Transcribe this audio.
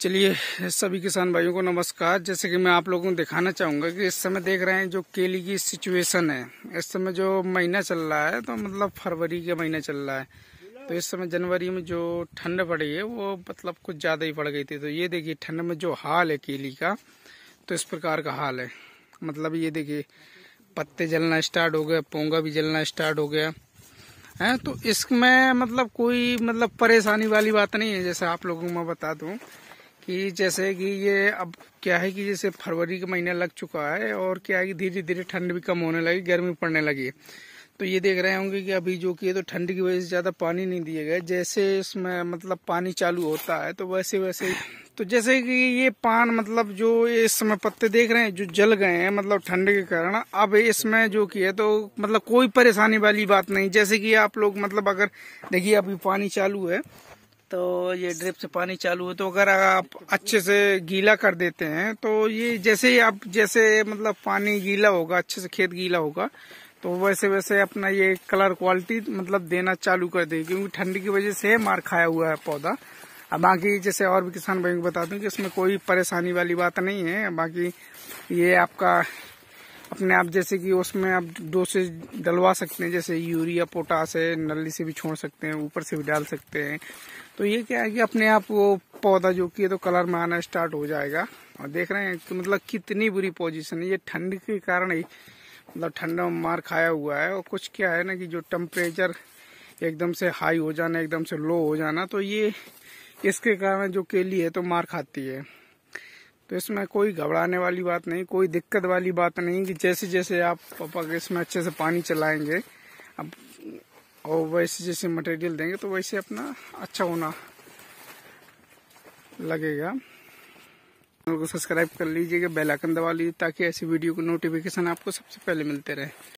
चलिए सभी किसान भाइयों को नमस्कार जैसे कि मैं आप लोगों को दिखाना चाहूंगा कि इस समय देख रहे हैं जो केली की सिचुएशन है इस समय जो महीना चल रहा है तो मतलब फरवरी का महीना चल रहा है तो इस समय जनवरी में जो ठंड पड़ी है वो मतलब कुछ ज़्यादा ही पड़ गई थी तो ये देखिए ठंड में जो हाल है केली का तो इस प्रकार का हाल है मतलब ये देखिए पत्ते जलना स्टार्ट हो गया पोंगा भी जलना स्टार्ट हो गया है तो इसमें मतलब कोई मतलब परेशानी वाली बात नहीं है जैसे आप लोगों को मैं बता दूं कि जैसे कि ये अब क्या है कि जैसे फरवरी का महीना लग चुका है और क्या है कि धीरे धीरे ठंड भी कम होने लगी गर्मी पड़ने लगी तो ये देख रहे होंगे कि अभी जो कि तो ठंड की वजह से ज़्यादा पानी नहीं दिए गए जैसे इसमें मतलब पानी चालू होता है तो वैसे वैसे तो जैसे कि ये पान मतलब जो इस समय पत्ते देख रहे हैं जो जल गए हैं मतलब ठंड के कारण अब इसमें जो कि है तो मतलब कोई परेशानी वाली बात नहीं जैसे कि आप लोग मतलब अगर देखिए अभी पानी चालू है तो ये ड्रिप से पानी चालू है तो अगर आप अच्छे से गीला कर देते हैं तो ये जैसे ही आप जैसे मतलब पानी गीला होगा अच्छे से खेत गीला होगा तो वैसे वैसे अपना ये कलर क्वालिटी मतलब देना चालू कर देगी क्योंकि ठंडी की वजह से मार खाया हुआ है पौधा अब बाकी जैसे और भी किसान भाई को बता दूं कि इसमें कोई परेशानी वाली बात नहीं है बाकी ये आपका अपने आप जैसे कि उसमें आप डोसेज डलवा सकते हैं जैसे यूरिया पोटास है नली से भी छोड़ सकते हैं ऊपर से भी डाल सकते हैं तो ये क्या है कि अपने आप वो पौधा जो कि तो कलर में आना स्टार्ट हो जाएगा और देख रहे हैं कि मतलब कितनी बुरी पोजीशन है ये ठंड के कारण ही मतलब ठंडा मार खाया हुआ है और कुछ क्या है ना कि जो टेम्परेचर एकदम से हाई हो जाना एकदम से लो हो जाना तो ये इसके कारण जो केली है तो मार खाती है तो इसमें कोई घबराने वाली बात नहीं कोई दिक्कत वाली बात नहीं कि जैसे जैसे आप पापा के इसमें अच्छे से पानी चलाएंगे अब और वैसे जैसे मटेरियल देंगे तो वैसे अपना अच्छा होना लगेगा चैनल को सब्सक्राइब कर लीजिएगा बेल आइकन दबा लीजिए ताकि ऐसी वीडियो को नोटिफिकेशन आपको सबसे पहले मिलते रहे